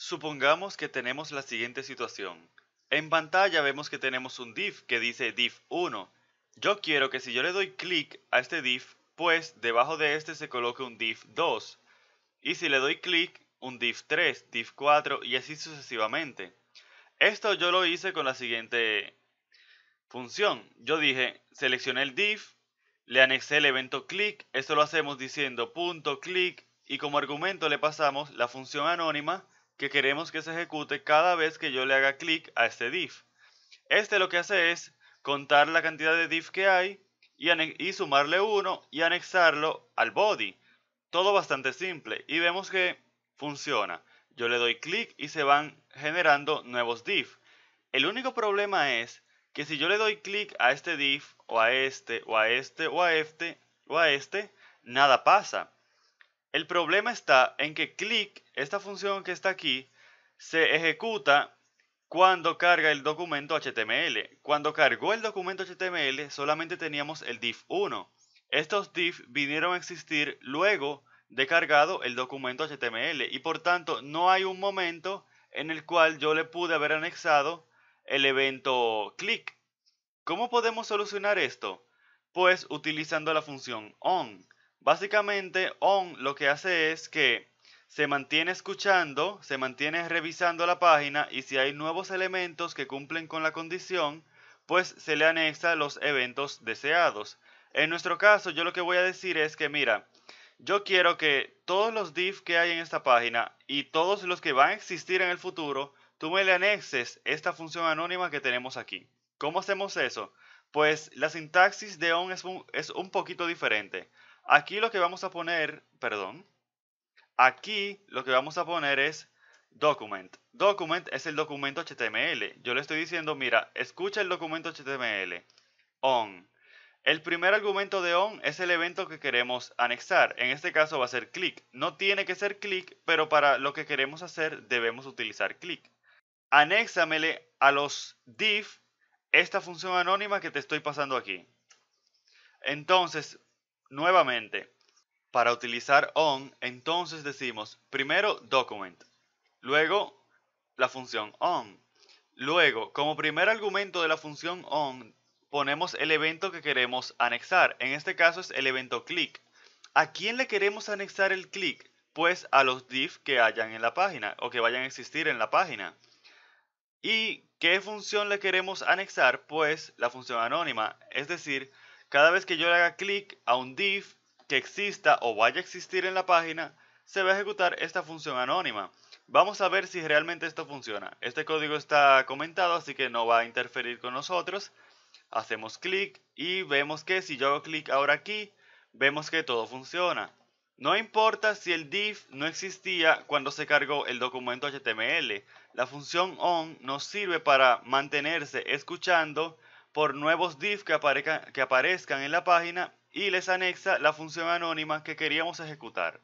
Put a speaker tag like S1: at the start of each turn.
S1: Supongamos que tenemos la siguiente situación. En pantalla vemos que tenemos un div que dice div1. Yo quiero que si yo le doy clic a este div, pues debajo de este se coloque un div 2. Y si le doy clic, un div 3, div 4 y así sucesivamente. Esto yo lo hice con la siguiente función. Yo dije, seleccioné el div, le anexé el evento click, esto lo hacemos diciendo punto click y como argumento le pasamos la función anónima que queremos que se ejecute cada vez que yo le haga clic a este div. Este lo que hace es contar la cantidad de div que hay y, sumarle uno y anexarlo al body. Todo bastante simple y vemos que funciona. Yo le doy clic y se van generando nuevos div. El único problema es que si yo le doy clic a este div o a este o a este o a este o a este, nada pasa. El problema está en que click, esta función que está aquí, se ejecuta cuando carga el documento HTML. Cuando cargó el documento HTML solamente teníamos el div 1. Estos div vinieron a existir luego de cargado el documento HTML y por tanto no hay un momento en el cual yo le pude haber anexado el evento click. ¿Cómo podemos solucionar esto? Pues utilizando la función on. Básicamente, on lo que hace es que se mantiene escuchando, se mantiene revisando la página y si hay nuevos elementos que cumplen con la condición, pues se le anexa los eventos deseados. En nuestro caso, yo lo que voy a decir es que, mira, yo quiero que todos los div que hay en esta página y todos los que van a existir en el futuro, tú me le anexes esta función anónima que tenemos aquí. ¿Cómo hacemos eso? Pues la sintaxis de on un, es un poquito diferente. Aquí lo que vamos a poner, perdón, aquí lo que vamos a poner es document. Document es el documento HTML. Yo le estoy diciendo, mira, escucha el documento HTML. On. El primer argumento de on es el evento que queremos anexar. En este caso va a ser click. No tiene que ser click, pero para lo que queremos hacer debemos utilizar click. Anéxamele a los div esta función anónima que te estoy pasando aquí. Entonces, Nuevamente, para utilizar on, entonces decimos primero document, luego la función on. Luego, como primer argumento de la función on, ponemos el evento que queremos anexar. En este caso es el evento click. ¿A quién le queremos anexar el click? Pues a los div que hayan en la página o que vayan a existir en la página. ¿Y qué función le queremos anexar? Pues la función anónima, es decir, cada vez que yo le haga clic a un div que exista o vaya a existir en la página, se va a ejecutar esta función anónima. Vamos a ver si realmente esto funciona. Este código está comentado, así que no va a interferir con nosotros. Hacemos clic y vemos que si yo hago clic ahora aquí, vemos que todo funciona. No importa si el div no existía cuando se cargó el documento HTML. La función on nos sirve para mantenerse escuchando por nuevos div que, que aparezcan en la página y les anexa la función anónima que queríamos ejecutar.